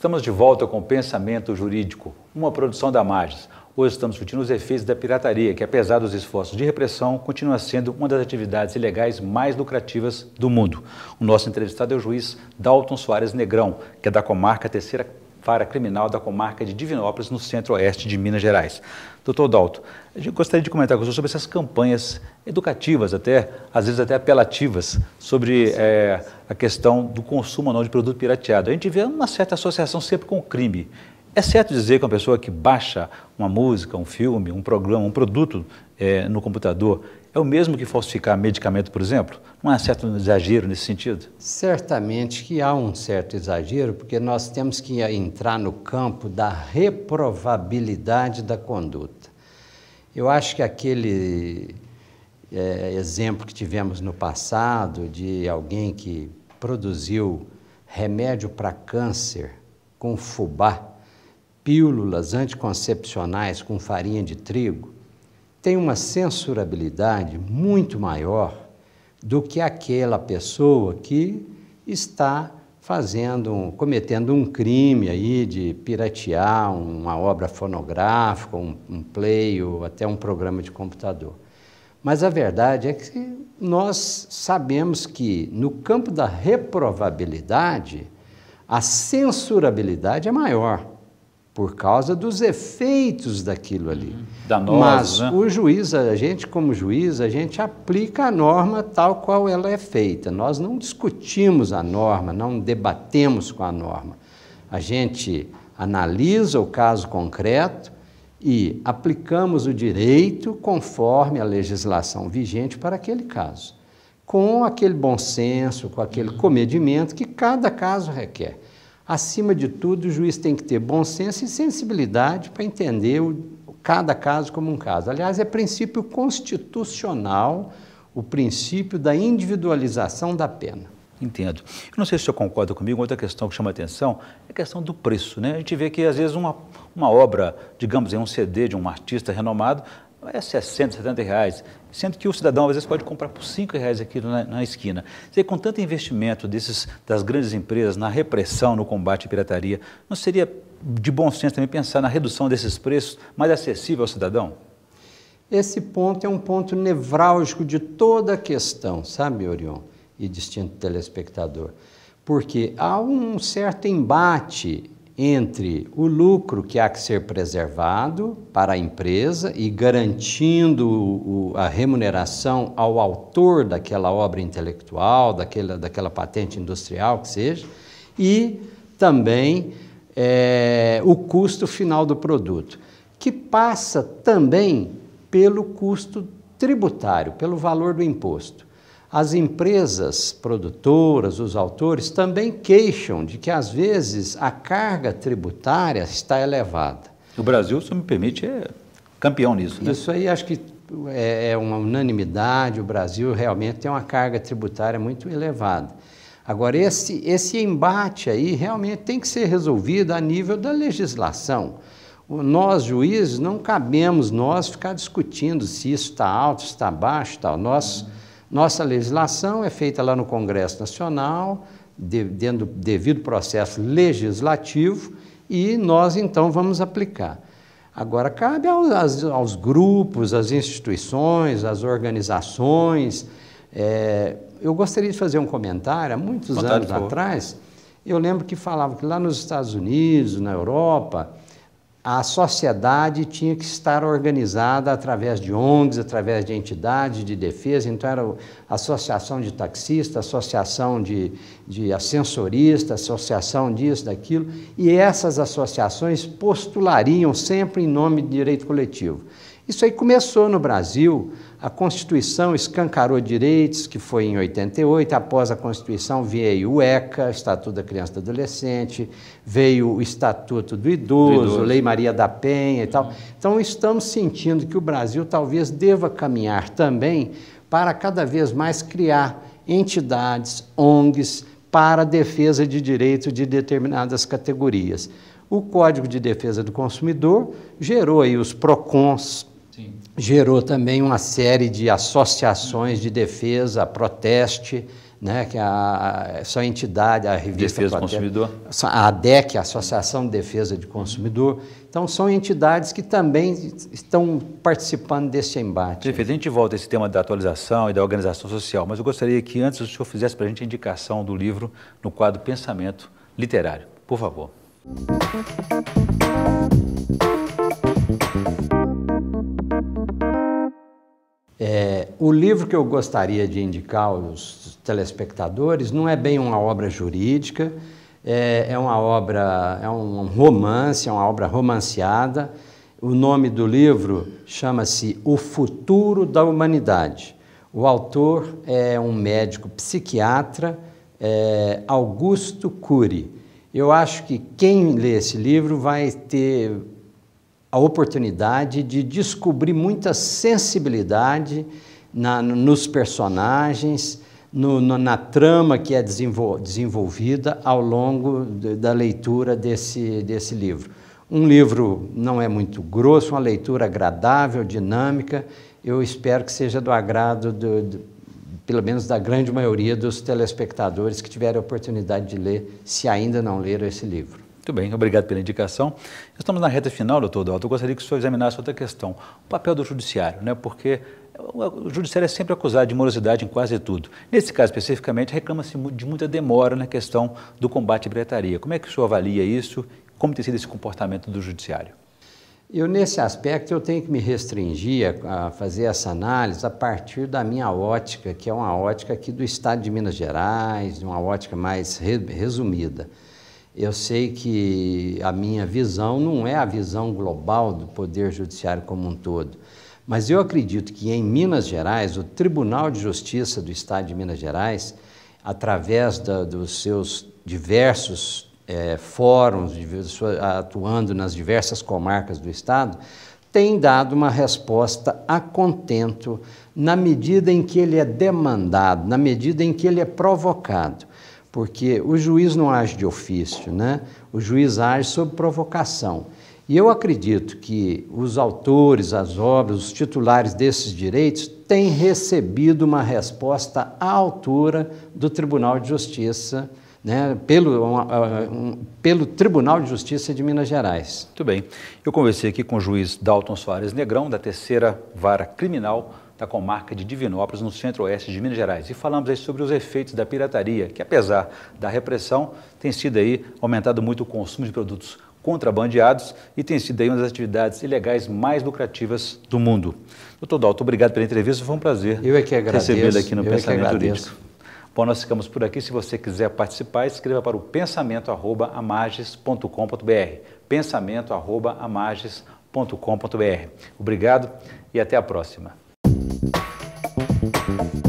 Estamos de volta com o Pensamento Jurídico, uma produção da Magis. Hoje estamos discutindo os efeitos da pirataria, que apesar dos esforços de repressão, continua sendo uma das atividades ilegais mais lucrativas do mundo. O nosso entrevistado é o juiz Dalton Soares Negrão, que é da comarca Terceira vara criminal da comarca de Divinópolis, no centro-oeste de Minas Gerais. Doutor Dalto, eu gostaria de comentar com você sobre essas campanhas educativas, até às vezes até apelativas, sobre é, a questão do consumo ou não de produto pirateado. A gente vê uma certa associação sempre com o crime. É certo dizer que uma pessoa que baixa uma música, um filme, um programa, um produto é, no computador é o mesmo que falsificar medicamento, por exemplo? Não há certo exagero nesse sentido? Certamente que há um certo exagero, porque nós temos que entrar no campo da reprovabilidade da conduta. Eu acho que aquele é, exemplo que tivemos no passado de alguém que produziu remédio para câncer com fubá, pílulas anticoncepcionais com farinha de trigo, tem uma censurabilidade muito maior do que aquela pessoa que está fazendo, cometendo um crime aí de piratear uma obra fonográfica, um, um play ou até um programa de computador. Mas a verdade é que nós sabemos que no campo da reprovabilidade, a censurabilidade é maior por causa dos efeitos daquilo ali. Uhum. norma. Mas né? o juiz, a gente como juiz, a gente aplica a norma tal qual ela é feita. Nós não discutimos a norma, não debatemos com a norma. A gente analisa o caso concreto e aplicamos o direito conforme a legislação vigente para aquele caso, com aquele bom senso, com aquele uhum. comedimento que cada caso requer. Acima de tudo, o juiz tem que ter bom senso e sensibilidade para entender o, cada caso como um caso. Aliás, é princípio constitucional o princípio da individualização da pena. Entendo. Eu não sei se o senhor concorda comigo, outra questão que chama a atenção é a questão do preço. Né? A gente vê que, às vezes, uma, uma obra, digamos, é um CD de um artista renomado, é 60, 70 reais, sendo que o cidadão às vezes pode comprar por 5 reais aquilo na, na esquina. Sei, com tanto investimento desses, das grandes empresas na repressão, no combate à pirataria, não seria de bom senso também pensar na redução desses preços mais acessível ao cidadão? Esse ponto é um ponto nevrálgico de toda a questão, sabe, Orion e distinto telespectador? Porque há um certo embate entre o lucro que há que ser preservado para a empresa e garantindo a remuneração ao autor daquela obra intelectual, daquela, daquela patente industrial, que seja, e também é, o custo final do produto, que passa também pelo custo tributário, pelo valor do imposto. As empresas produtoras, os autores, também queixam de que, às vezes, a carga tributária está elevada. O Brasil, se me permite, é campeão nisso, né? Isso aí acho que é, é uma unanimidade, o Brasil realmente tem uma carga tributária muito elevada. Agora, esse, esse embate aí realmente tem que ser resolvido a nível da legislação. Nós, juízes, não cabemos nós ficar discutindo se isso está alto, se está baixo, tal. Nós... Uhum nossa legislação é feita lá no Congresso Nacional, de, dentro do devido processo legislativo, e nós então vamos aplicar. Agora, cabe aos, aos grupos, às instituições, às organizações. É, eu gostaria de fazer um comentário. Há muitos anos atrás, eu lembro que falava que lá nos Estados Unidos, na Europa, a sociedade tinha que estar organizada através de ONGs, através de entidades de defesa, então era a associação de taxistas, associação de, de ascensorista, associação disso, daquilo, e essas associações postulariam sempre em nome de direito coletivo. Isso aí começou no Brasil, a Constituição escancarou direitos, que foi em 88, após a Constituição veio o ECA, Estatuto da Criança e do Adolescente, veio o Estatuto do Idoso, do Idoso. Lei Maria da Penha e tal. Então estamos sentindo que o Brasil talvez deva caminhar também para cada vez mais criar entidades, ONGs, para a defesa de direitos de determinadas categorias. O Código de Defesa do Consumidor gerou aí os PROCONs, Sim. gerou também uma série de associações de defesa, proteste, né, que é a, é a sua entidade, a revista... Defesa do Consumidor. A ADEC, a Associação de Defesa de Consumidor. Então, são entidades que também estão participando desse embate. Perfeito. A gente volta a esse tema da atualização e da organização social, mas eu gostaria que antes o senhor fizesse para a gente a indicação do livro no quadro Pensamento Literário. Por favor. Música É, o livro que eu gostaria de indicar aos telespectadores não é bem uma obra jurídica, é, é uma obra, é um romance, é uma obra romanceada. O nome do livro chama-se O Futuro da Humanidade. O autor é um médico psiquiatra, é, Augusto Cury. Eu acho que quem lê esse livro vai ter a oportunidade de descobrir muita sensibilidade na, nos personagens, no, no, na trama que é desenvol, desenvolvida ao longo de, da leitura desse, desse livro. Um livro não é muito grosso, uma leitura agradável, dinâmica. Eu espero que seja do agrado, do, do, pelo menos da grande maioria dos telespectadores que tiverem a oportunidade de ler, se ainda não leram esse livro. Muito bem, obrigado pela indicação. Estamos na reta final, doutor Dalton. Eu gostaria que o senhor examinasse outra questão, o papel do judiciário, né? porque eh, o judiciário é sempre acusado de morosidade em quase tudo. Nesse caso especificamente, reclama-se de muita demora na questão do combate à pirataria. Como é que o senhor avalia isso? Como tem sido esse comportamento do judiciário? Eu, nesse aspecto, eu tenho que me restringir a fazer essa análise a partir da minha ótica, que é uma ótica aqui do Estado de Minas Gerais, uma ótica mais resumida. Eu sei que a minha visão não é a visão global do Poder Judiciário como um todo, mas eu acredito que em Minas Gerais, o Tribunal de Justiça do Estado de Minas Gerais, através da, dos seus diversos é, fóruns, atuando nas diversas comarcas do Estado, tem dado uma resposta a contento na medida em que ele é demandado, na medida em que ele é provocado porque o juiz não age de ofício, né? o juiz age sob provocação. E eu acredito que os autores, as obras, os titulares desses direitos têm recebido uma resposta à altura do Tribunal de Justiça né, pelo, um, um, pelo Tribunal de Justiça de Minas Gerais. Muito bem. Eu conversei aqui com o juiz Dalton Soares Negrão, da terceira vara criminal da tá comarca de Divinópolis, no centro-oeste de Minas Gerais. E falamos aí sobre os efeitos da pirataria, que apesar da repressão, tem sido aí aumentado muito o consumo de produtos contrabandeados e tem sido aí uma das atividades ilegais mais lucrativas do mundo. Doutor Dalton, obrigado pela entrevista, foi um prazer Eu é que agradeço. recebê-lo aqui no Eu é Pensamento é Jurídico. Bom, nós ficamos por aqui. Se você quiser participar, escreva para o pensamento.amages.com.br pensamento.amages.com.br Obrigado e até a próxima. thank you